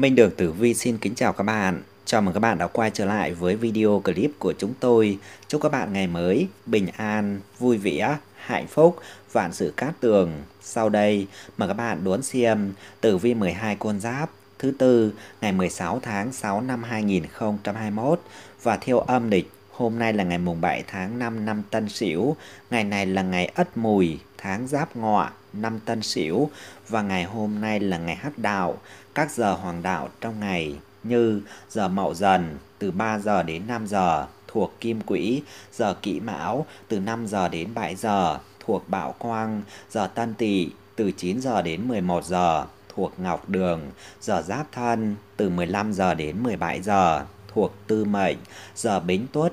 Minh Đường Tử Vi xin kính chào các bạn. Chào mừng các bạn đã quay trở lại với video clip của chúng tôi. Chúc các bạn ngày mới bình an, vui vẻ, hạnh phúc, vạn sự cát tường. Sau đây, mời các bạn đón xem Tử Vi 12 con giáp thứ tư ngày 16 tháng 6 năm 2021 và theo âm lịch Hôm nay là ngày mùng 7 tháng 5 năm Tân Sửu, ngày này là ngày Ất Mùi, tháng Giáp Ngọ, năm Tân Sửu và ngày hôm nay là ngày Hắc Đạo, các giờ hoàng đạo trong ngày như giờ Mậu Dần từ 3 giờ đến 5 giờ thuộc Kim Quỹ, giờ Kỷ Mão từ 5 giờ đến 7 giờ thuộc Bảo Quang, giờ Tân Tỵ từ 9 giờ đến 11 giờ thuộc Ngọc Đường, giờ Giáp Thân từ 15 giờ đến 17 giờ thuộc Tư Mệnh, giờ Bính Tuất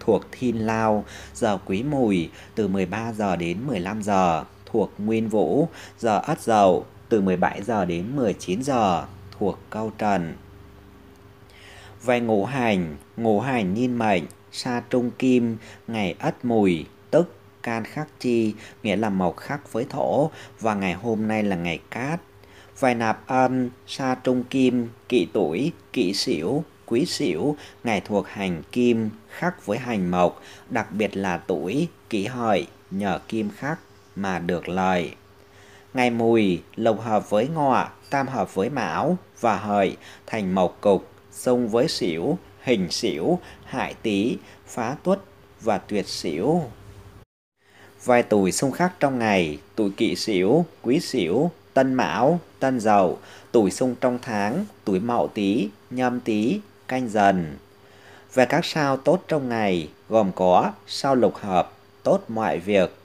thuộc Thiên Lao, giờ Quý Mùi từ 13 giờ đến 15 giờ thuộc Nguyên Vũ, giờ Ất Dậu từ 17 giờ đến 19 giờ thuộc cao Trần. Về ngũ hành, ngũ hành niên mệnh, sa trung kim, ngày Ất Mùi, tức can khắc chi, nghĩa là màu khắc với thổ, và ngày hôm nay là ngày cát. Vài nạp âm, sa trung kim, kỵ tuổi, kỵ xỉu, quý xỉu, ngày thuộc hành kim, khắc với hành mộc, đặc biệt là tuổi, kỷ hợi, nhờ kim khắc mà được lời. Ngày mùi, lục hợp với ngọ, tam hợp với mão và hợi, thành mộc cục, xung với xỉu, hình xỉu, hại tý, phá tuất và tuyệt xỉu. Vài tuổi xung khắc trong ngày, tuổi kỵ xỉu, quý xỉu, tân mão, tân dậu, tuổi xung trong tháng, tuổi mậu tý, nhâm tý, canh dần về các sao tốt trong ngày gồm có sao lục hợp, tốt mọi việc.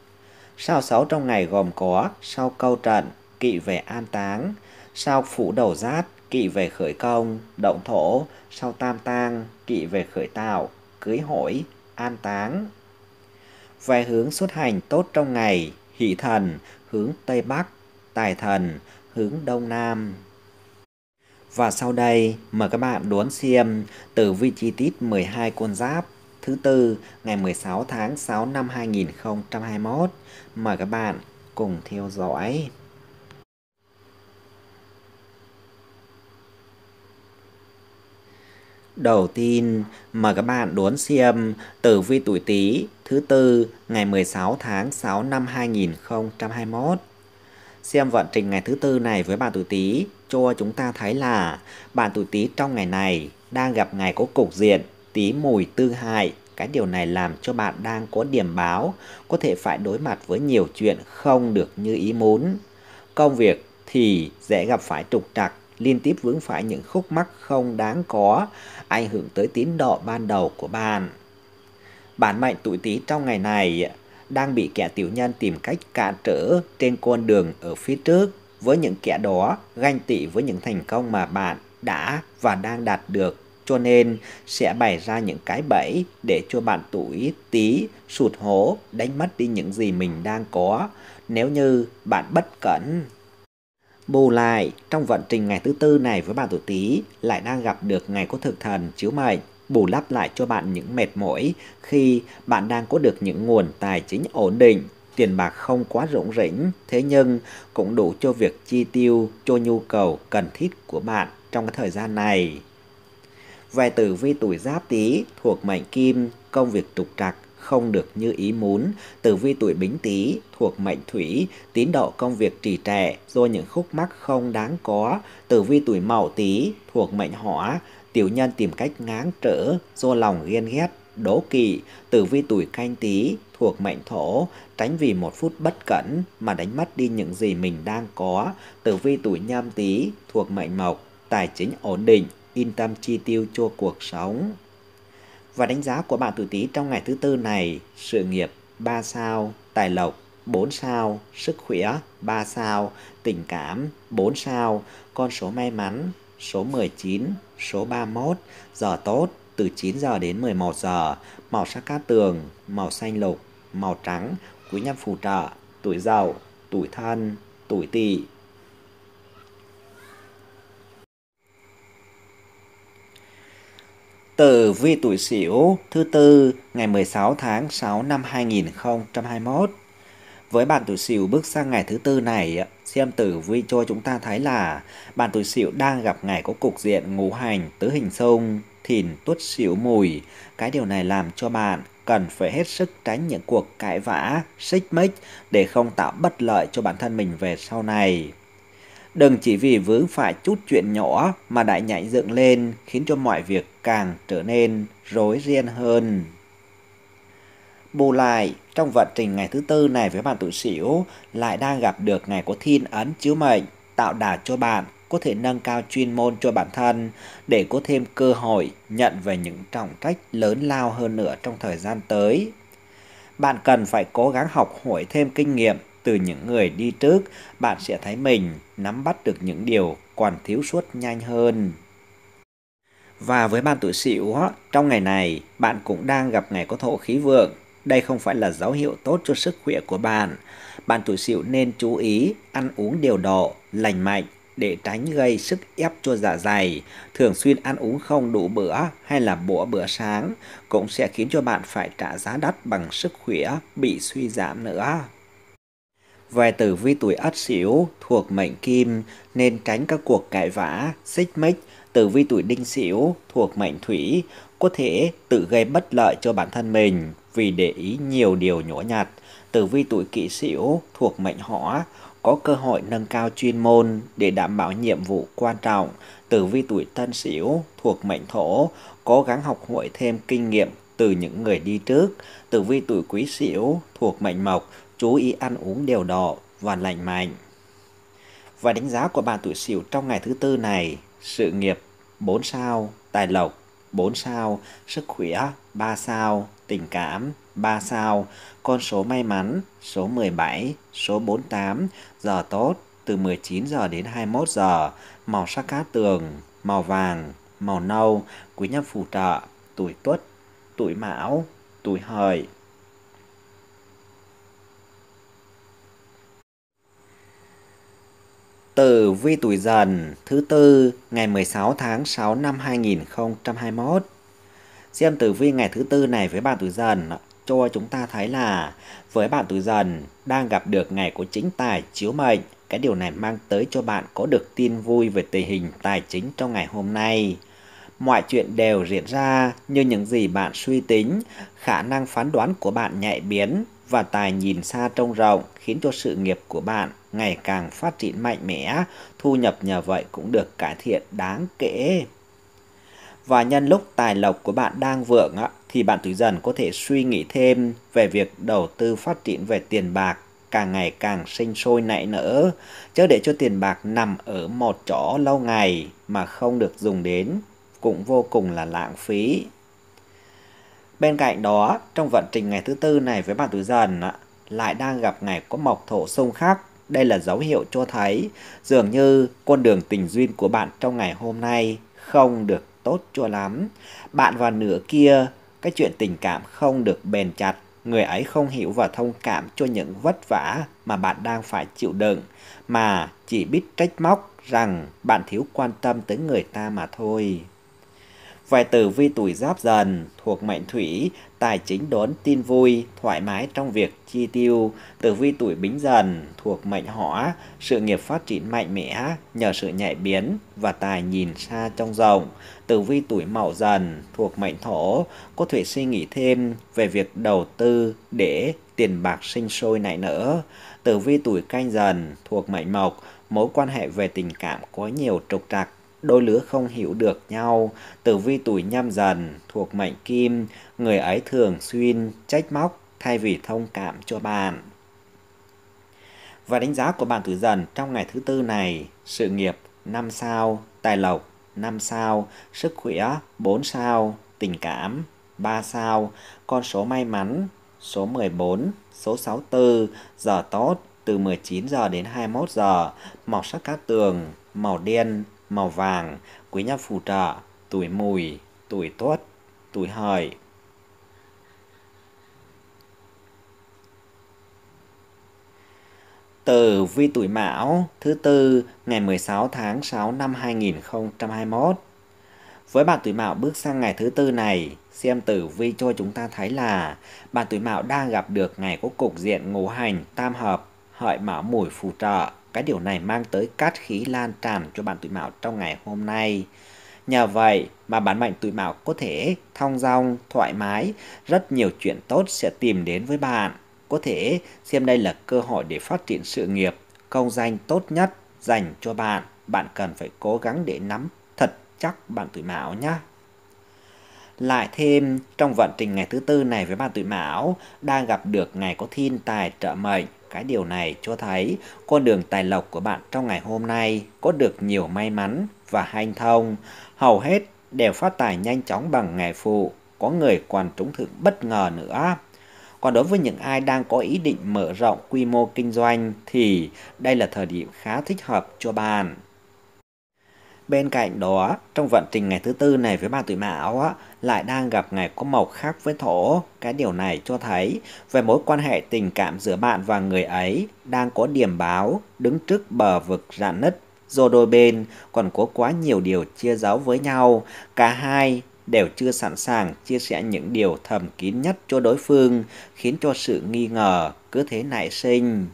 Sao xấu trong ngày gồm có sao câu trận, kỵ về an táng, sao phụ đầu giát, kỵ về khởi công, động thổ, sao tam tang, kỵ về khởi tạo, cưới hỏi, an táng. Về hướng xuất hành tốt trong ngày, hỷ thần, hướng Tây Bắc, tài thần, hướng Đông Nam. Và sau đây mời các bạn đón xem tử vi chi tiết 12 con giáp thứ tư ngày 16 tháng 6 năm 2021. Mời các bạn cùng theo dõi. Đầu tiên, mời các bạn đón xem tử vi tuổi Tý thứ tư ngày 16 tháng 6 năm 2021. Xem vận trình ngày thứ tư này với bạn tuổi Tý cho chúng ta thấy là bạn tuổi Tý trong ngày này đang gặp ngày có cục diện Tý mùi tư hại. Cái điều này làm cho bạn đang có điểm báo, có thể phải đối mặt với nhiều chuyện không được như ý muốn. Công việc thì dễ gặp phải trục trặc, liên tiếp vướng phải những khúc mắc không đáng có, ảnh hưởng tới tín độ ban đầu của bạn. Bản mệnh tuổi Tý trong ngày này đang bị kẻ tiểu nhân tìm cách cản trở trên con đường ở phía trước. Với những kẻ đó, ganh tị với những thành công mà bạn đã và đang đạt được cho nên sẽ bày ra những cái bẫy để cho bạn tủi tí sụt hố đánh mất đi những gì mình đang có nếu như bạn bất cẩn bù lại trong vận trình ngày thứ tư này với bạn tuổi tí lại đang gặp được ngày có thực thần chiếu mệnh bù đắp lại cho bạn những mệt mỏi khi bạn đang có được những nguồn tài chính ổn định, tiền bạc không quá rỗng rỉnh, thế nhưng cũng đủ cho việc chi tiêu cho nhu cầu cần thiết của bạn trong cái thời gian này. Về tử vi tuổi giáp tý thuộc mệnh kim, công việc trục trặc không được như ý muốn. Tử vi tuổi bính tý thuộc mệnh thủy, tín độ công việc trì trệ do những khúc mắc không đáng có. Tử vi tuổi mậu tý thuộc mệnh hỏa, tiểu nhân tìm cách ngáng trở, do lòng ghen ghét, đố kỵ, tử vi tuổi canh tí, thuộc mệnh thổ, tránh vì một phút bất cẩn mà đánh mất đi những gì mình đang có, tử vi tuổi nhâm tí, thuộc mệnh mộc, tài chính ổn định, yên tâm chi tiêu cho cuộc sống. Và đánh giá của bạn tuổi tí trong ngày thứ tư này, sự nghiệp 3 sao, tài lộc 4 sao, sức khỏe 3 sao, tình cảm 4 sao, con số may mắn số 19, số 31, giờ tốt từ 9 giờ đến 11 giờ, màu sắc cát tường, màu xanh lục, màu trắng, quý nhân phù trợ, tuổi giàu, tuổi thân, tuổi tỵ. Tử vi tuổi Sửu thứ tư ngày 16 tháng 6 năm 2021. Với bạn tuổi Sửu bước sang ngày thứ tư này, xem tử vi cho chúng ta thấy là bạn tuổi Sửu đang gặp ngày có cục diện ngũ hành tứ hình xung, thìn tuất Sửu mùi. Cái điều này làm cho bạn cần phải hết sức tránh những cuộc cãi vã, xích mích để không tạo bất lợi cho bản thân mình về sau này. Đừng chỉ vì vướng phải chút chuyện nhỏ mà đại nhảy dựng lên khiến cho mọi việc càng trở nên rối ren hơn. Bù lại, trong vận trình ngày thứ tư này với bạn tuổi sửu lại đang gặp được ngày có thiên ấn chiếu mệnh, tạo đà cho bạn, có thể nâng cao chuyên môn cho bản thân để có thêm cơ hội nhận về những trọng trách lớn lao hơn nữa trong thời gian tới. Bạn cần phải cố gắng học hỏi thêm kinh nghiệm từ những người đi trước, bạn sẽ thấy mình nắm bắt được những điều còn thiếu suốt nhanh hơn. Và với bạn tuổi sửu, trong ngày này, bạn cũng đang gặp ngày có thổ khí vượng, đây không phải là dấu hiệu tốt cho sức khỏe của bạn. Bạn tuổi sửu nên chú ý ăn uống điều độ, lành mạnh để tránh gây sức ép cho dạ dày. Thường xuyên ăn uống không đủ bữa hay là bữa bữa sáng cũng sẽ khiến cho bạn phải trả giá đắt bằng sức khỏe bị suy giảm nữa. Về tử vi tuổi Ất Sửu thuộc mệnh Kim nên tránh các cuộc cãi vã, xích mích. Tử vi tuổi Đinh Sửu thuộc mệnh Thủy có thể tự gây bất lợi cho bản thân mình vì để ý nhiều điều nhỏ nhặt. Tử vi tuổi kỵ sửu thuộc mệnh hỏa có cơ hội nâng cao chuyên môn để đảm bảo nhiệm vụ quan trọng. Tử vi tuổi thân sửu thuộc mệnh thổ cố gắng học hỏi thêm kinh nghiệm từ những người đi trước. Tử vi tuổi quý sửu thuộc mệnh mộc chú ý ăn uống đều độ và lành mạnh. Và đánh giá của bạn tuổi sửu trong ngày thứ tư này, sự nghiệp 4 sao, tài lộc 4 sao, sức khỏe 3 sao, tình cảm 3 sao, con số may mắn số 17, số 48, giờ tốt từ 19 giờ đến 21 giờ, màu sắc cát tường, màu vàng, màu nâu, quý nhân phù trợ, tuổi tuất, tuổi mão, tuổi hợi. Tử vi tuổi dần thứ tư ngày 16 tháng 6 năm 2021. Xem tử vi ngày thứ tư này với bạn tuổi dần cho chúng ta thấy là với bạn tuổi dần đang gặp được ngày của chính tài chiếu mệnh. Cái điều này mang tới cho bạn có được tin vui về tình hình tài chính trong ngày hôm nay. Mọi chuyện đều diễn ra như những gì bạn suy tính, khả năng phán đoán của bạn nhạy biến, và tài nhìn xa trông rộng khiến cho sự nghiệp của bạn ngày càng phát triển mạnh mẽ, thu nhập nhờ vậy cũng được cải thiện đáng kể. Và nhân lúc tài lộc của bạn đang vượng thì bạn tử dần có thể suy nghĩ thêm về việc đầu tư phát triển về tiền bạc càng ngày càng sinh sôi nảy nở, chứ để cho tiền bạc nằm ở một chỗ lâu ngày mà không được dùng đến cũng vô cùng là lãng phí. Bên cạnh đó, trong vận trình ngày thứ tư này với bạn tuổi dần lại đang gặp ngày có mộc thổ xung khắc. Đây là dấu hiệu cho thấy dường như con đường tình duyên của bạn trong ngày hôm nay không được tốt cho lắm. Bạn và nửa kia, cái chuyện tình cảm không được bền chặt. Người ấy không hiểu và thông cảm cho những vất vả mà bạn đang phải chịu đựng, mà chỉ biết trách móc rằng bạn thiếu quan tâm tới người ta mà thôi. Vài tử vi tuổi giáp dần thuộc mệnh thủy, tài chính đón tin vui, thoải mái trong việc chi tiêu. Tử vi tuổi bính dần thuộc mệnh hỏa, sự nghiệp phát triển mạnh mẽ nhờ sự nhạy biến và tài nhìn xa trong rộng. Tử vi tuổi mậu dần thuộc mệnh thổ, có thể suy nghĩ thêm về việc đầu tư để tiền bạc sinh sôi nảy nở. Tử vi tuổi canh dần thuộc mệnh mộc, mối quan hệ về tình cảm có nhiều trục trặc đôi lứa không hiểu được nhau, tử vi tuổi nhâm dần, thuộc mệnh kim, người ấy thường xuyên trách móc thay vì thông cảm cho bạn. Và đánh giá của bạn tuổi dần trong ngày thứ tư này, sự nghiệp 5 sao, tài lộc 5 sao, sức khỏe 4 sao, tình cảm 3 sao, con số may mắn số 14, số 64, giờ tốt từ 19 giờ đến 21 giờ, màu sắc cát tường, màu đen, màu vàng quý nhân phù trợ, tuổi mùi, tuổi tuất, tuổi hợi. từ vi tuổi Mão thứ tư ngày 16 tháng 6 năm 2021. Với bạn tuổi Mão bước sang ngày thứ tư này, xem tử vi cho chúng ta thấy là bạn tuổi Mão đang gặp được ngày có cục diện ngũ hành tam hợp, hợi Mão mùi phù trợ. Cái điều này mang tới cát khí lan tràn cho bạn tuổi Mão trong ngày hôm nay. Nhờ vậy mà bản mệnh tuổi Mão có thể thong dong, thoải mái, rất nhiều chuyện tốt sẽ tìm đến với bạn. Có thể xem đây là cơ hội để phát triển sự nghiệp, công danh tốt nhất dành cho bạn. Bạn cần phải cố gắng để nắm thật chắc bạn tuổi Mão nhé. Lại thêm, trong vận trình ngày thứ tư này với bạn tuổi Mão, đang gặp được ngày có thiên tài trợ mệnh cái điều này cho thấy con đường tài lộc của bạn trong ngày hôm nay có được nhiều may mắn và hanh thông. Hầu hết đều phát tài nhanh chóng bằng nghề phụ, có người còn trúng thưởng bất ngờ nữa. Còn đối với những ai đang có ý định mở rộng quy mô kinh doanh thì đây là thời điểm khá thích hợp cho bạn. Bên cạnh đó, trong vận trình ngày thứ tư này với bà tuổi mão á, lại đang gặp ngày có màu khác với thổ. Cái điều này cho thấy về mối quan hệ tình cảm giữa bạn và người ấy đang có điểm báo đứng trước bờ vực rạn nứt. Do đôi bên còn có quá nhiều điều chia giấu với nhau, cả hai đều chưa sẵn sàng chia sẻ những điều thầm kín nhất cho đối phương, khiến cho sự nghi ngờ cứ thế nảy sinh.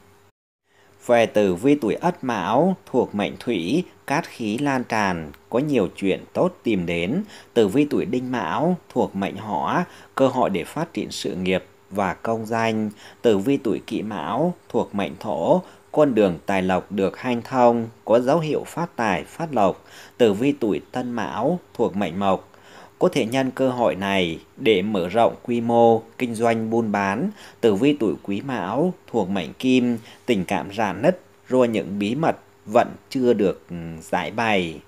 Về từ vi tuổi Ất Mão thuộc mệnh Thủy, cát khí lan tràn, có nhiều chuyện tốt tìm đến. Từ vi tuổi Đinh Mão thuộc mệnh Hỏa, cơ hội để phát triển sự nghiệp và công danh. Từ vi tuổi Kỷ Mão thuộc mệnh Thổ, con đường tài lộc được hanh thông, có dấu hiệu phát tài, phát lộc. Từ vi tuổi Tân Mão thuộc mệnh Mộc, có thể nhân cơ hội này để mở rộng quy mô kinh doanh buôn bán tử vi tuổi quý mão thuộc mệnh kim tình cảm rạn nứt rồi những bí mật vẫn chưa được ừ, giải bày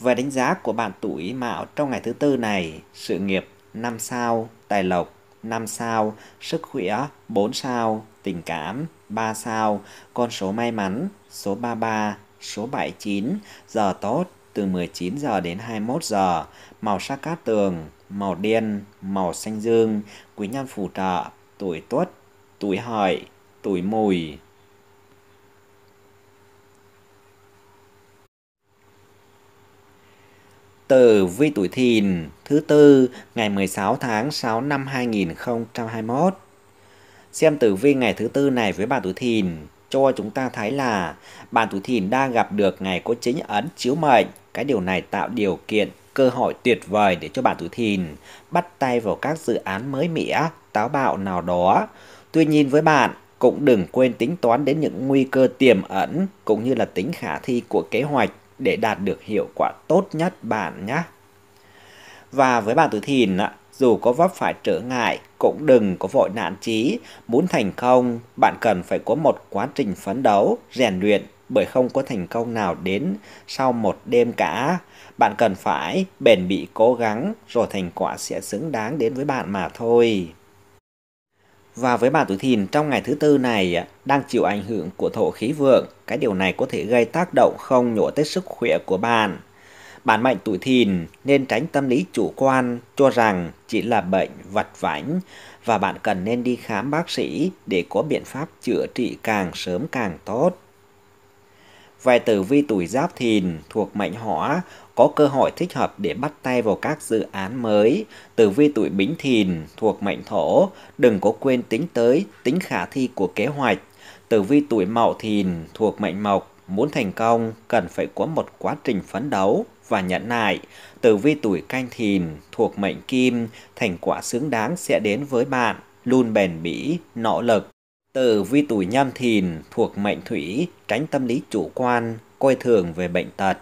về đánh giá của bạn tuổi mão trong ngày thứ tư này sự nghiệp 5 sao tài lộc 5 sao sức khỏe 4 sao tình cảm 3 sao con số may mắn số 33 số 79 giờ tốt từ 19 giờ đến 21 giờ, màu sắc cát tường, màu đen, màu xanh dương, quý nhân phù trợ, tuổi tuất, tuổi hợi, tuổi mùi. Tử vi tuổi thìn, thứ tư, ngày 16 tháng 6 năm 2021. Xem tử vi ngày thứ tư này với bà tuổi thìn cho chúng ta thấy là bà tuổi thìn đang gặp được ngày có chính ấn chiếu mệnh cái điều này tạo điều kiện cơ hội tuyệt vời để cho bạn tuổi thìn bắt tay vào các dự án mới mẻ, táo bạo nào đó. Tuy nhiên với bạn, cũng đừng quên tính toán đến những nguy cơ tiềm ẩn cũng như là tính khả thi của kế hoạch để đạt được hiệu quả tốt nhất bạn nhé. Và với bạn tuổi thìn, dù có vấp phải trở ngại cũng đừng có vội nản chí. Muốn thành công, bạn cần phải có một quá trình phấn đấu, rèn luyện bởi không có thành công nào đến sau một đêm cả. Bạn cần phải bền bỉ cố gắng rồi thành quả sẽ xứng đáng đến với bạn mà thôi. Và với bạn tuổi thìn trong ngày thứ tư này đang chịu ảnh hưởng của thổ khí vượng, cái điều này có thể gây tác động không nhỏ tới sức khỏe của bạn. Bản mệnh tuổi thìn nên tránh tâm lý chủ quan cho rằng chỉ là bệnh vặt vãnh và bạn cần nên đi khám bác sĩ để có biện pháp chữa trị càng sớm càng tốt. Vài tử vi tuổi giáp thìn thuộc mệnh hỏa có cơ hội thích hợp để bắt tay vào các dự án mới. Tử vi tuổi bính thìn thuộc mệnh thổ, đừng có quên tính tới tính khả thi của kế hoạch. Tử vi tuổi mậu thìn thuộc mệnh mộc, muốn thành công cần phải có một quá trình phấn đấu và nhẫn nại. Tử vi tuổi canh thìn thuộc mệnh kim, thành quả xứng đáng sẽ đến với bạn, luôn bền bỉ, nỗ lực. Tử vi tuổi nhâm thìn thuộc mệnh thủy, tránh tâm lý chủ quan, coi thường về bệnh tật.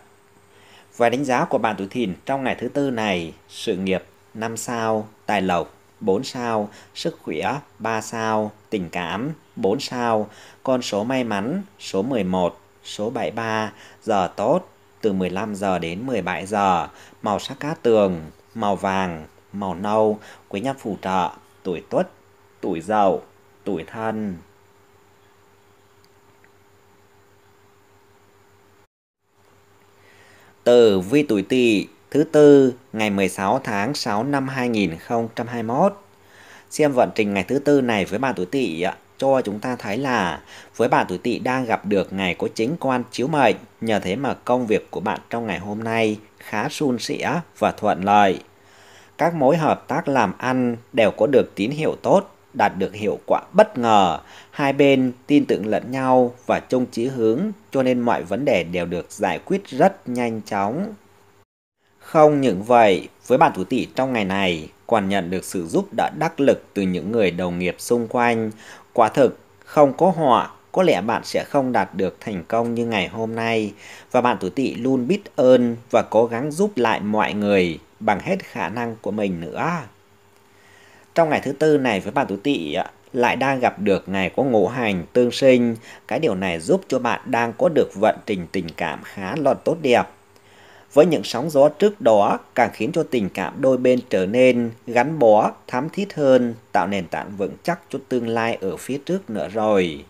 Và đánh giá của bạn tuổi thìn trong ngày thứ tư này, sự nghiệp 5 sao, tài lộc 4 sao, sức khỏe 3 sao, tình cảm 4 sao, con số may mắn số 11, số 73, giờ tốt từ 15 giờ đến 17 giờ, màu sắc cát tường, màu vàng, màu nâu, quý nhân phù trợ, tuổi tuất, tuổi dậu tuổi thân Tử vi tuổi Tỵ thứ tư ngày 16 tháng 6 năm 2021. Xem vận trình ngày thứ tư này với bạn tuổi Tỵ cho chúng ta thấy là với bạn tuổi Tỵ đang gặp được ngày có chính quan chiếu mệnh, nhờ thế mà công việc của bạn trong ngày hôm nay khá suôn sẻ và thuận lợi. Các mối hợp tác làm ăn đều có được tín hiệu tốt đạt được hiệu quả bất ngờ, hai bên tin tưởng lẫn nhau và chung chí hướng cho nên mọi vấn đề đều được giải quyết rất nhanh chóng. Không những vậy, với bạn thủ tỷ trong ngày này còn nhận được sự giúp đỡ đắc lực từ những người đồng nghiệp xung quanh. Quả thực, không có họ, có lẽ bạn sẽ không đạt được thành công như ngày hôm nay. Và bạn tuổi tỵ luôn biết ơn và cố gắng giúp lại mọi người bằng hết khả năng của mình nữa. Trong ngày thứ tư này với bạn tuổi tỵ lại đang gặp được ngày có ngũ hành tương sinh, cái điều này giúp cho bạn đang có được vận trình tình cảm khá là tốt đẹp. Với những sóng gió trước đó càng khiến cho tình cảm đôi bên trở nên gắn bó, thắm thiết hơn, tạo nền tảng vững chắc cho tương lai ở phía trước nữa rồi.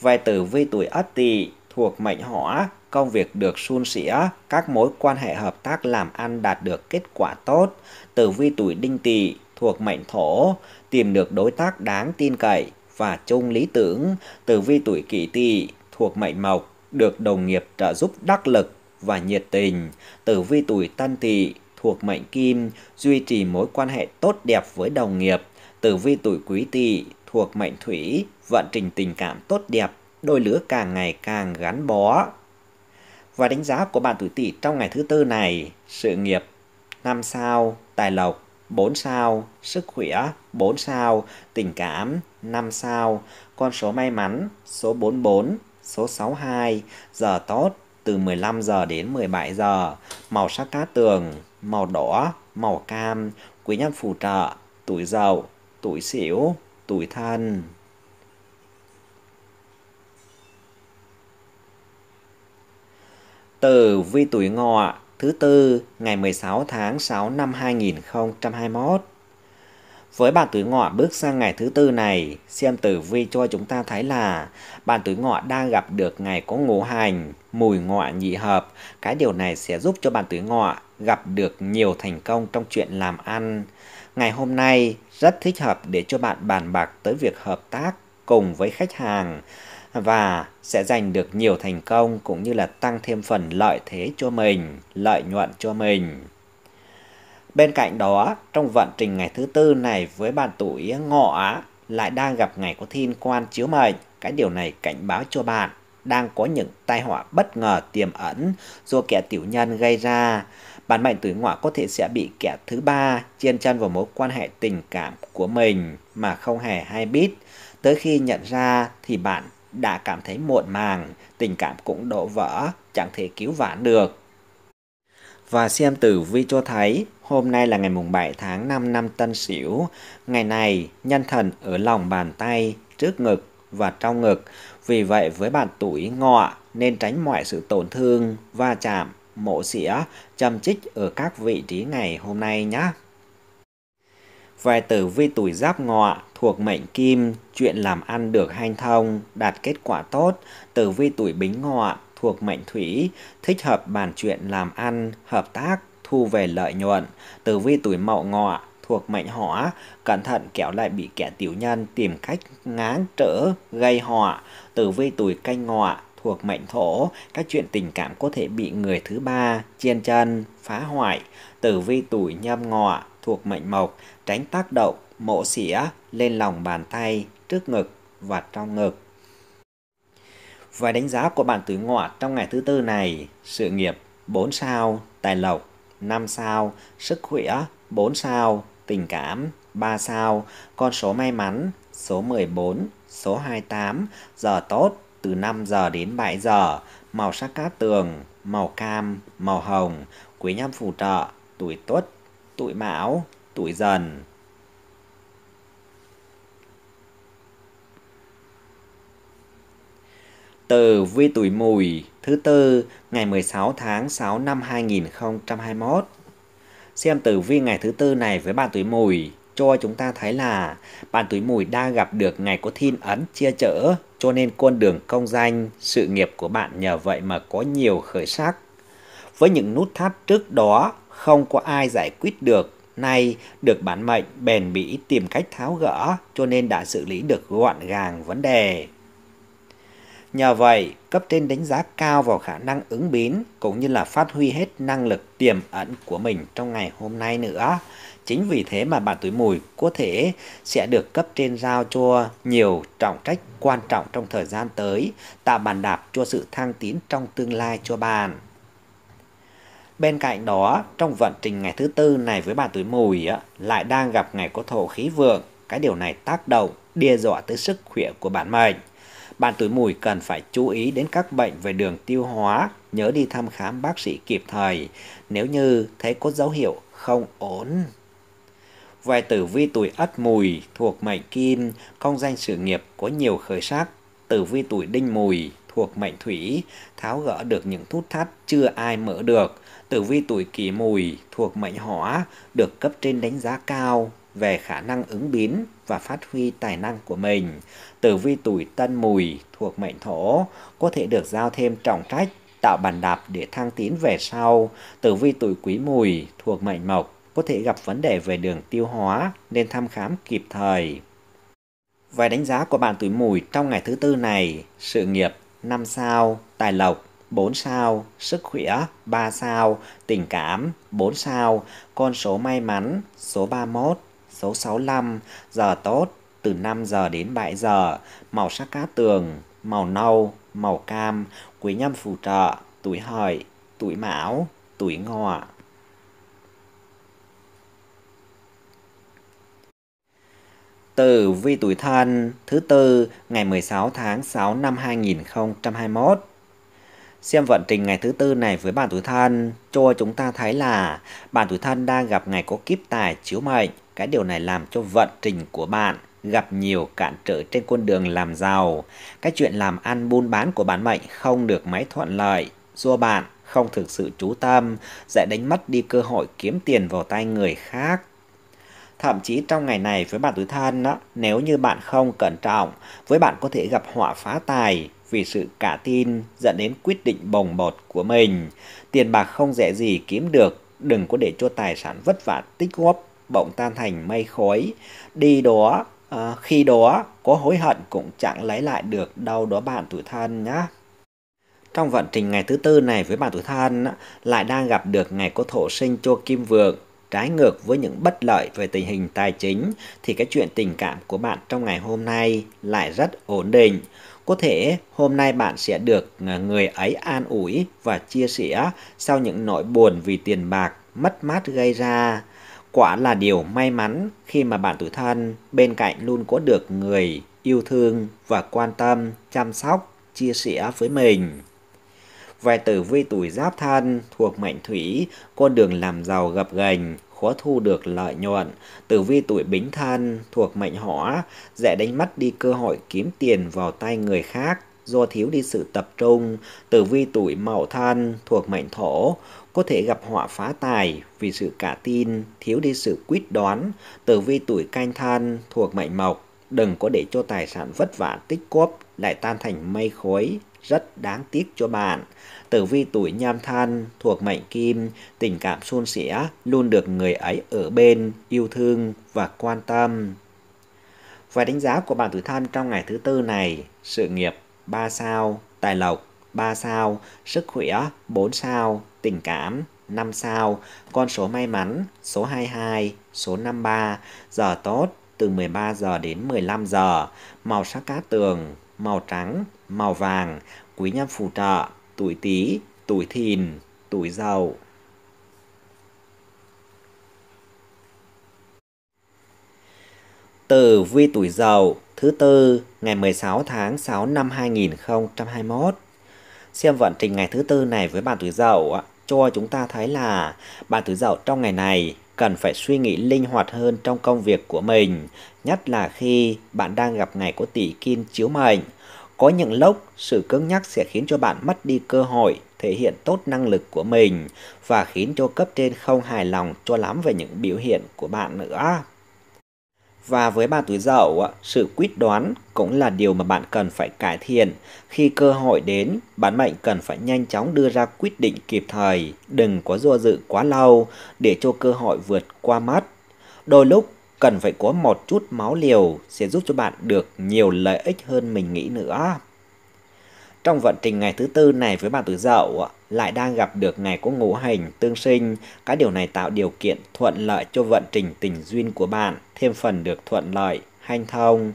Vài tử vi tuổi Ất Tỵ thuộc mệnh Hỏa, công việc được suôn sẻ, các mối quan hệ hợp tác làm ăn đạt được kết quả tốt. Tử vi tuổi Đinh Tỵ thuộc mệnh thổ, tìm được đối tác đáng tin cậy và chung lý tưởng, tử vi tuổi kỷ tỵ thuộc mệnh mộc, được đồng nghiệp trợ giúp đắc lực và nhiệt tình, tử vi tuổi tân tỵ thuộc mệnh kim, duy trì mối quan hệ tốt đẹp với đồng nghiệp, tử vi tuổi quý tỵ thuộc mệnh thủy, vận trình tình cảm tốt đẹp, đôi lứa càng ngày càng gắn bó. Và đánh giá của bạn tuổi tỵ trong ngày thứ tư này, sự nghiệp năm sao, tài lộc 4 sao, sức khỏe 4 sao, tình cảm 5 sao, con số may mắn số 44, số 62, giờ tốt từ 15 giờ đến 17 giờ, màu sắc cát tường, màu đỏ, màu cam, quý nhân phù trợ, tuổi giàu tuổi xỉu tuổi thân. từ vi tuổi ngọ thứ tư ngày 16 tháng 6 năm 2021. Với bàn tuổi ngọ bước sang ngày thứ tư này, xem tử vi cho chúng ta thấy là bàn tuổi ngọ đang gặp được ngày có ngũ hành, mùi ngọ nhị hợp. Cái điều này sẽ giúp cho bàn tuổi ngọ gặp được nhiều thành công trong chuyện làm ăn. Ngày hôm nay rất thích hợp để cho bạn bàn bạc tới việc hợp tác cùng với khách hàng và sẽ giành được nhiều thành công cũng như là tăng thêm phần lợi thế cho mình, lợi nhuận cho mình. Bên cạnh đó, trong vận trình ngày thứ tư này với bạn tuổi ngọ lại đang gặp ngày có thiên quan chiếu mệnh. Cái điều này cảnh báo cho bạn đang có những tai họa bất ngờ tiềm ẩn do kẻ tiểu nhân gây ra. bạn mệnh tuổi ngọ có thể sẽ bị kẻ thứ ba chen chân vào mối quan hệ tình cảm của mình mà không hề hay biết. Tới khi nhận ra thì bạn đã cảm thấy muộn màng, tình cảm cũng đổ vỡ, chẳng thể cứu vãn được. Và xem tử vi cho thấy, hôm nay là ngày mùng 7 tháng 5 năm Tân Sửu. Ngày này, nhân thần ở lòng bàn tay, trước ngực và trong ngực. Vì vậy với bạn tuổi ngọ nên tránh mọi sự tổn thương, va chạm, mổ xỉa, châm chích ở các vị trí ngày hôm nay nhé. Về tử vi tuổi giáp ngọ thuộc mệnh kim, chuyện làm ăn được hanh thông, đạt kết quả tốt. Tử vi tuổi bính ngọ thuộc mệnh thủy, thích hợp bàn chuyện làm ăn, hợp tác, thu về lợi nhuận. Tử vi tuổi mậu ngọ thuộc mệnh hỏa, cẩn thận kẻo lại bị kẻ tiểu nhân tìm cách ngáng trở, gây họa. Tử vi tuổi canh ngọ thuộc mệnh thổ, các chuyện tình cảm có thể bị người thứ ba, chiên chân, phá hoại. Tử vi tuổi nhâm ngọ thuộc mệnh mộc, tránh tác động mộ xỉa lên lòng bàn tay, trước ngực và trong ngực. Vài đánh giá của bạn tuổi ngọ trong ngày thứ tư này, sự nghiệp 4 sao, tài lộc 5 sao, sức khỏe 4 sao, tình cảm 3 sao, con số may mắn số 14, số 28, giờ tốt từ 5 giờ đến 7 giờ, màu sắc cát tường, màu cam, màu hồng, quý nhân phù trợ, tuổi tuất, tuổi mão, tuổi dần. Từ vi tuổi mùi thứ tư ngày 16 tháng 6 năm 2021. Xem tử vi ngày thứ tư này với bạn tuổi mùi cho chúng ta thấy là bạn tuổi mùi đang gặp được ngày có thiên ấn chia chở cho nên con đường công danh, sự nghiệp của bạn nhờ vậy mà có nhiều khởi sắc. Với những nút thắt trước đó không có ai giải quyết được. Nay được bản mệnh bền bỉ tìm cách tháo gỡ cho nên đã xử lý được gọn gàng vấn đề. Nhờ vậy, cấp trên đánh giá cao vào khả năng ứng biến cũng như là phát huy hết năng lực tiềm ẩn của mình trong ngày hôm nay nữa. Chính vì thế mà bạn tuổi mùi có thể sẽ được cấp trên giao cho nhiều trọng trách quan trọng trong thời gian tới, tạo bàn đạp cho sự thăng tiến trong tương lai cho bạn. Bên cạnh đó, trong vận trình ngày thứ tư này với bà tuổi mùi á, lại đang gặp ngày có thổ khí vượng. Cái điều này tác động, đe dọa tới sức khỏe của bản mệnh. Bạn tuổi mùi cần phải chú ý đến các bệnh về đường tiêu hóa, nhớ đi thăm khám bác sĩ kịp thời nếu như thấy có dấu hiệu không ổn. vài tử vi tuổi ất mùi thuộc mệnh kim, công danh sự nghiệp có nhiều khởi sắc. Tử vi tuổi đinh mùi thuộc mệnh thủy, tháo gỡ được những thút thắt chưa ai mở được. Tử vi tuổi kỷ mùi thuộc mệnh hỏa được cấp trên đánh giá cao về khả năng ứng biến và phát huy tài năng của mình. Tử vi tuổi tân mùi thuộc mệnh thổ có thể được giao thêm trọng trách, tạo bàn đạp để thăng tiến về sau. Tử vi tuổi quý mùi thuộc mệnh mộc có thể gặp vấn đề về đường tiêu hóa nên thăm khám kịp thời. Vài đánh giá của bạn tuổi mùi trong ngày thứ tư này, sự nghiệp 5 sao, tài lộc 4 sao, sức khỏe 3 sao, tình cảm 4 sao, con số may mắn số 31, số 65, giờ tốt từ 5 giờ đến 7 giờ, màu sắc cát tường, màu nâu, màu cam, quý nhân phù trợ, tuổi hợi, tuổi mão, tuổi ngọ. tử vi tuổi thân thứ tư ngày 16 tháng 6 năm 2021. Xem vận trình ngày thứ tư này với bạn tuổi thân cho chúng ta thấy là bạn tuổi thân đang gặp ngày có kiếp tài chiếu mệnh. Cái điều này làm cho vận trình của bạn gặp nhiều cản trở trên con đường làm giàu. Cái chuyện làm ăn buôn bán của bạn mệnh không được mấy thuận lợi do bạn không thực sự chú tâm, sẽ đánh mất đi cơ hội kiếm tiền vào tay người khác Thậm chí trong ngày này với bạn tuổi thân, đó, nếu như bạn không cẩn trọng, với bạn có thể gặp họa phá tài vì sự cả tin dẫn đến quyết định bồng bột của mình. Tiền bạc không dễ gì kiếm được, đừng có để cho tài sản vất vả tích góp bỗng tan thành mây khói. Đi đó, à, khi đó có hối hận cũng chẳng lấy lại được đâu đó bạn tuổi thân nhá trong vận trình ngày thứ tư này với bạn tuổi thân lại đang gặp được ngày có thổ sinh cho kim vượng trái ngược với những bất lợi về tình hình tài chính thì cái chuyện tình cảm của bạn trong ngày hôm nay lại rất ổn định. Có thể hôm nay bạn sẽ được à, người ấy an ủi và chia sẻ sau những nỗi buồn vì tiền bạc mất mát gây ra. Quả là điều may mắn khi mà bạn tuổi thân bên cạnh luôn có được người yêu thương và quan tâm, chăm sóc, chia sẻ với mình về tử vi tuổi giáp thân thuộc mệnh thủy, con đường làm giàu gập ghềnh, khó thu được lợi nhuận. Tử vi tuổi bính thân thuộc mệnh hỏa, dễ đánh mất đi cơ hội kiếm tiền vào tay người khác do thiếu đi sự tập trung. Tử vi tuổi mậu thân thuộc mệnh thổ, có thể gặp họa phá tài vì sự cả tin, thiếu đi sự quyết đoán. Tử vi tuổi canh thân thuộc mệnh mộc, đừng có để cho tài sản vất vả tích cóp lại tan thành mây khói, rất đáng tiếc cho bạn. Tử vi tuổi nhâm thân thuộc mệnh kim, tình cảm suôn sẻ, luôn được người ấy ở bên, yêu thương và quan tâm. Và đánh giá của bạn tuổi thân trong ngày thứ tư này, sự nghiệp 3 sao, tài lộc 3 sao, sức khỏe 4 sao, tình cảm 5 sao, con số may mắn số 22, số 53, giờ tốt từ 13 giờ đến 15 giờ, màu sắc cát tường, màu trắng, màu vàng, quý nhân phù trợ tuổi Tý, tuổi Thìn, tuổi Dậu. Từ vi tuổi Dậu thứ tư ngày 16 tháng 6 năm 2021. Xem vận trình ngày thứ tư này với bạn tuổi Dậu cho chúng ta thấy là bạn tuổi Dậu trong ngày này cần phải suy nghĩ linh hoạt hơn trong công việc của mình, nhất là khi bạn đang gặp ngày có tỷ kim chiếu mệnh có những lúc, sự cứng nhắc sẽ khiến cho bạn mất đi cơ hội thể hiện tốt năng lực của mình và khiến cho cấp trên không hài lòng cho lắm về những biểu hiện của bạn nữa. Và với ba tuổi dậu, sự quyết đoán cũng là điều mà bạn cần phải cải thiện. Khi cơ hội đến, bạn mệnh cần phải nhanh chóng đưa ra quyết định kịp thời, đừng có do dự quá lâu để cho cơ hội vượt qua mắt. Đôi lúc cần phải có một chút máu liều sẽ giúp cho bạn được nhiều lợi ích hơn mình nghĩ nữa. Trong vận trình ngày thứ tư này với bạn tuổi dậu lại đang gặp được ngày có ngũ hành tương sinh, cái điều này tạo điều kiện thuận lợi cho vận trình tình duyên của bạn, thêm phần được thuận lợi, hanh thông.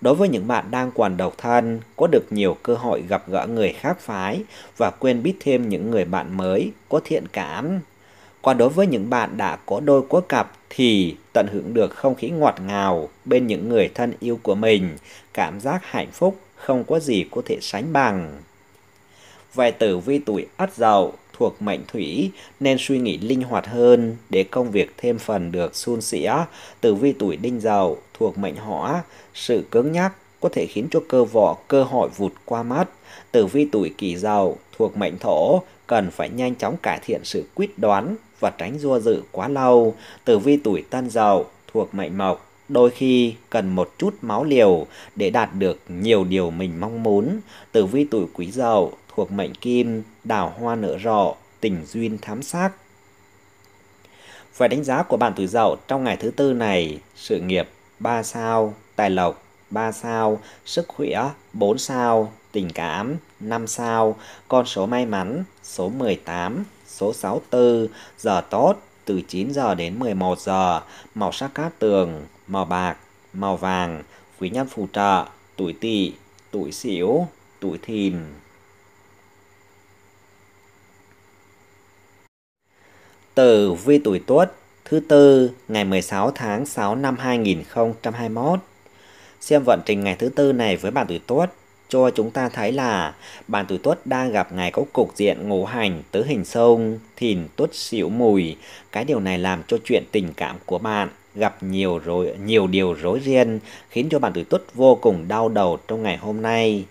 Đối với những bạn đang còn độc thân, có được nhiều cơ hội gặp gỡ người khác phái và quen biết thêm những người bạn mới, có thiện cảm. Còn đối với những bạn đã có đôi có cặp thì tận hưởng được không khí ngọt ngào bên những người thân yêu của mình, cảm giác hạnh phúc không có gì có thể sánh bằng. Về tử vi tuổi ất dậu thuộc mệnh thủy nên suy nghĩ linh hoạt hơn để công việc thêm phần được suôn sẻ. Tử vi tuổi đinh dậu thuộc mệnh hỏa, sự cứng nhắc có thể khiến cho cơ vỏ cơ hội vụt qua mắt. Tử vi tuổi kỷ dậu thuộc mệnh thổ cần phải nhanh chóng cải thiện sự quyết đoán và tránh rua dự quá lâu, tử vi tuổi tân dậu thuộc mệnh mộc, đôi khi cần một chút máu liều để đạt được nhiều điều mình mong muốn. Tử vi tuổi quý dậu thuộc mệnh kim, đào hoa nở rộ, tình duyên thám sắc. Về đánh giá của bạn tuổi dậu trong ngày thứ tư này, sự nghiệp 3 sao, tài lộc 3 sao, sức khỏe 4 sao, tình cảm 5 sao, con số may mắn số 18 số 64, giờ tốt từ 9 giờ đến 11 giờ, màu sắc cát tường, màu bạc, màu vàng, quý nhân phù trợ, tuổi tỵ, tuổi sửu, tuổi thìn. Tử vi tuổi Tuất, thứ tư, ngày 16 tháng 6 năm 2021. Xem vận trình ngày thứ tư này với bạn tuổi Tuất cho chúng ta thấy là bàn tuổi tuất đang gặp ngày có cục diện ngũ hành tứ hình sông, thìn tuất xỉu mùi. Cái điều này làm cho chuyện tình cảm của bạn gặp nhiều rối, nhiều điều rối ren khiến cho bạn tuổi tuất vô cùng đau đầu trong ngày hôm nay.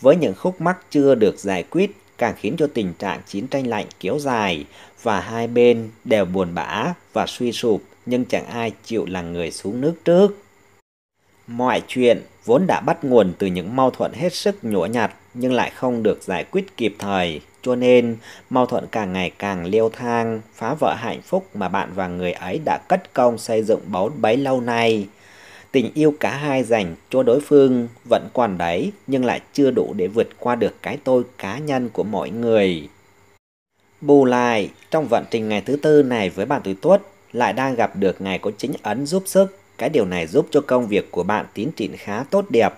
Với những khúc mắc chưa được giải quyết càng khiến cho tình trạng chiến tranh lạnh kéo dài và hai bên đều buồn bã và suy sụp nhưng chẳng ai chịu là người xuống nước trước. Mọi chuyện vốn đã bắt nguồn từ những mâu thuẫn hết sức nhũa nhặt nhưng lại không được giải quyết kịp thời, cho nên mâu thuẫn càng ngày càng leo thang, phá vỡ hạnh phúc mà bạn và người ấy đã cất công xây dựng bấu bấy lâu nay. Tình yêu cả hai dành cho đối phương vẫn còn đấy, nhưng lại chưa đủ để vượt qua được cái tôi cá nhân của mỗi người. Bù lại, trong vận trình ngày thứ tư này với bạn tuổi tuất, lại đang gặp được ngày có chính ấn giúp sức cái điều này giúp cho công việc của bạn tiến triển khá tốt đẹp.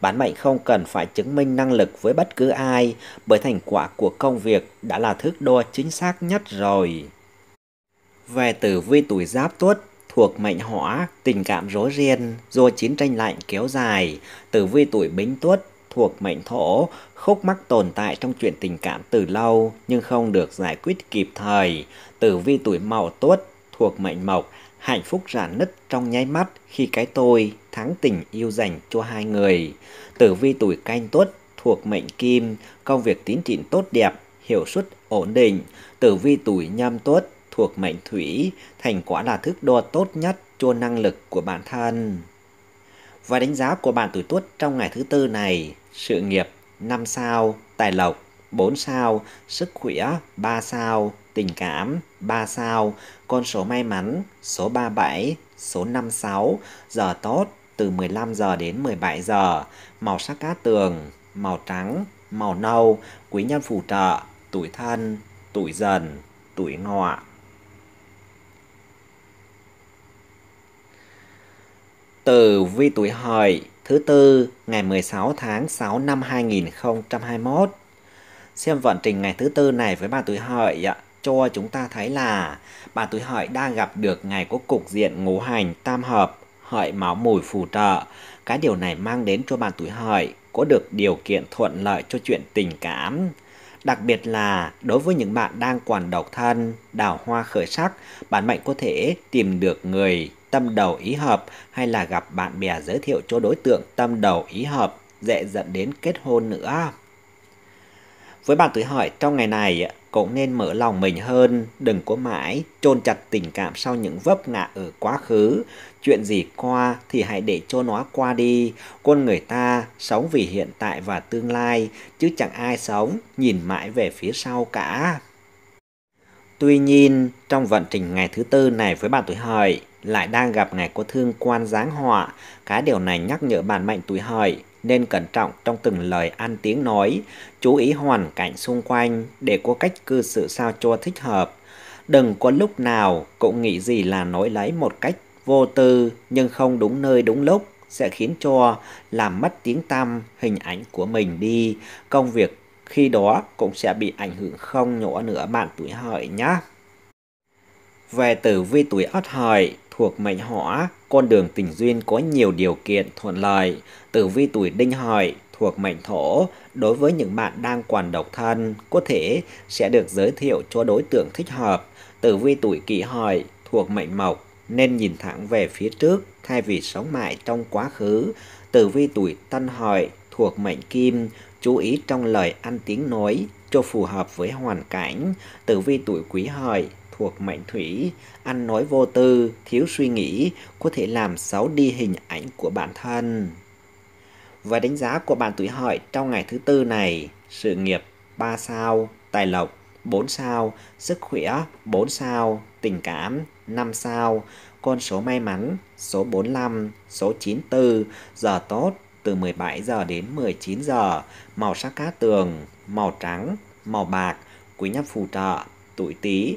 Bản mệnh không cần phải chứng minh năng lực với bất cứ ai, bởi thành quả của công việc đã là thước đo chính xác nhất rồi. Về tử vi tuổi giáp tuất, thuộc mệnh hỏa, tình cảm rối ren, do chiến tranh lạnh kéo dài. Tử vi tuổi bính tuất, thuộc mệnh thổ, khúc mắc tồn tại trong chuyện tình cảm từ lâu nhưng không được giải quyết kịp thời. Tử vi tuổi mậu tuất, thuộc mệnh mộc, Hạnh phúc rạn nứt trong nháy mắt khi cái tôi thắng tình yêu dành cho hai người. Tử vi tuổi canh tuất thuộc mệnh kim, công việc tiến triển tốt đẹp, hiệu suất ổn định. Tử vi tuổi nhâm tuất thuộc mệnh thủy, thành quả là thước đo tốt nhất cho năng lực của bản thân. Và đánh giá của bạn tuổi tuất trong ngày thứ tư này, sự nghiệp 5 sao, tài lộc 4 sao, sức khỏe 3 sao, tình cảm 3 sao, con số may mắn số 37, số 56, giờ tốt từ 15 giờ đến 17 giờ, màu sắc cát tường, màu trắng, màu nâu, quý nhân phù trợ, tuổi thân, tuổi dần, tuổi ngọ. từ vi tuổi hợi thứ tư ngày 16 tháng 6 năm 2021. Xem vận trình ngày thứ tư này với ba tuổi hợi ạ cho chúng ta thấy là bà tuổi hợi đang gặp được ngày có cục diện ngũ hành tam hợp, hợi máu mùi phù trợ. Cái điều này mang đến cho bạn tuổi hợi có được điều kiện thuận lợi cho chuyện tình cảm. Đặc biệt là đối với những bạn đang còn độc thân, đào hoa khởi sắc, bạn mệnh có thể tìm được người tâm đầu ý hợp hay là gặp bạn bè giới thiệu cho đối tượng tâm đầu ý hợp dễ dẫn đến kết hôn nữa. Với bạn tuổi Hợi trong ngày này cũng nên mở lòng mình hơn, đừng có mãi chôn chặt tình cảm sau những vấp ngã ở quá khứ. Chuyện gì qua thì hãy để cho nó qua đi. Con người ta sống vì hiện tại và tương lai, chứ chẳng ai sống nhìn mãi về phía sau cả. Tuy nhiên, trong vận trình ngày thứ tư này với bạn tuổi hợi, lại đang gặp ngày có thương quan giáng họa. Cái điều này nhắc nhở bạn mệnh tuổi hợi nên cẩn trọng trong từng lời ăn tiếng nói, chú ý hoàn cảnh xung quanh để có cách cư xử sao cho thích hợp. Đừng có lúc nào cũng nghĩ gì là nói lấy một cách vô tư nhưng không đúng nơi đúng lúc sẽ khiến cho làm mất tiếng tăm hình ảnh của mình đi. Công việc khi đó cũng sẽ bị ảnh hưởng không nhỏ nữa bạn tuổi hợi nhé. Về tử vi tuổi ất hợi, thuộc mệnh hỏa, con đường tình duyên có nhiều điều kiện thuận lợi. Tử vi tuổi đinh hợi thuộc mệnh thổ, đối với những bạn đang quản độc thân, có thể sẽ được giới thiệu cho đối tượng thích hợp. Tử vi tuổi kỷ hợi thuộc mệnh mộc, nên nhìn thẳng về phía trước thay vì sống mãi trong quá khứ. Tử vi tuổi tân hợi thuộc mệnh kim, chú ý trong lời ăn tiếng nói cho phù hợp với hoàn cảnh. Tử vi tuổi quý hợi thuộc mệnh thủy, ăn nói vô tư, thiếu suy nghĩ có thể làm xấu đi hình ảnh của bản thân. Và đánh giá của bạn tuổi hợi trong ngày thứ tư này, sự nghiệp 3 sao, tài lộc 4 sao, sức khỏe 4 sao, tình cảm 5 sao, con số may mắn số 45, số 94, giờ tốt từ 17 giờ đến 19 giờ, màu sắc cá tường, màu trắng, màu bạc, quý nhân phù trợ, tuổi Tý,